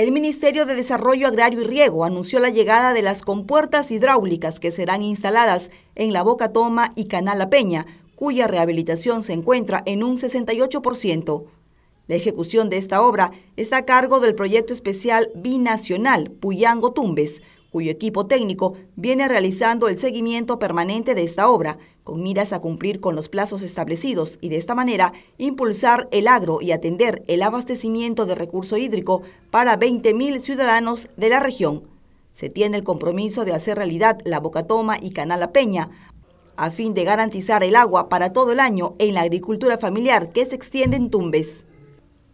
El Ministerio de Desarrollo Agrario y Riego anunció la llegada de las compuertas hidráulicas que serán instaladas en la Boca Toma y La Peña, cuya rehabilitación se encuentra en un 68%. La ejecución de esta obra está a cargo del proyecto especial binacional Puyango-Tumbes, cuyo equipo técnico viene realizando el seguimiento permanente de esta obra, con miras a cumplir con los plazos establecidos y de esta manera impulsar el agro y atender el abastecimiento de recurso hídrico para 20.000 ciudadanos de la región. Se tiene el compromiso de hacer realidad la Bocatoma y Canal La Peña, a fin de garantizar el agua para todo el año en la agricultura familiar que se extiende en Tumbes.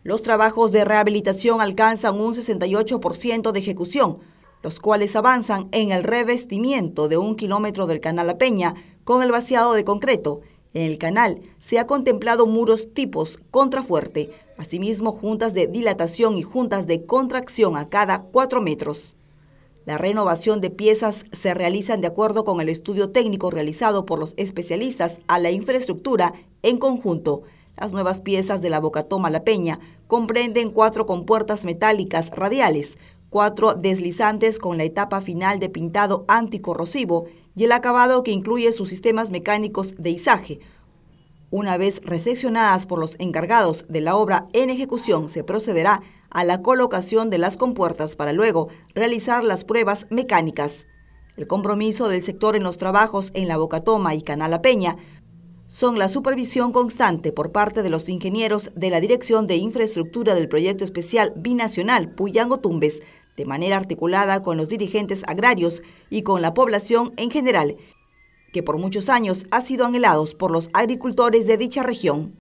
Los trabajos de rehabilitación alcanzan un 68% de ejecución, los cuales avanzan en el revestimiento de un kilómetro del canal La Peña con el vaciado de concreto. En el canal se ha contemplado muros tipos contrafuerte, asimismo juntas de dilatación y juntas de contracción a cada cuatro metros. La renovación de piezas se realiza de acuerdo con el estudio técnico realizado por los especialistas a la infraestructura en conjunto. Las nuevas piezas de la Bocatoma La Peña comprenden cuatro compuertas metálicas radiales, cuatro deslizantes con la etapa final de pintado anticorrosivo y el acabado que incluye sus sistemas mecánicos de izaje. Una vez recepcionadas por los encargados de la obra en ejecución, se procederá a la colocación de las compuertas para luego realizar las pruebas mecánicas. El compromiso del sector en los trabajos en la boca Bocatoma y Canala Peña son la supervisión constante por parte de los ingenieros de la Dirección de Infraestructura del Proyecto Especial Binacional Puyango-Tumbes, de manera articulada con los dirigentes agrarios y con la población en general, que por muchos años ha sido anhelados por los agricultores de dicha región.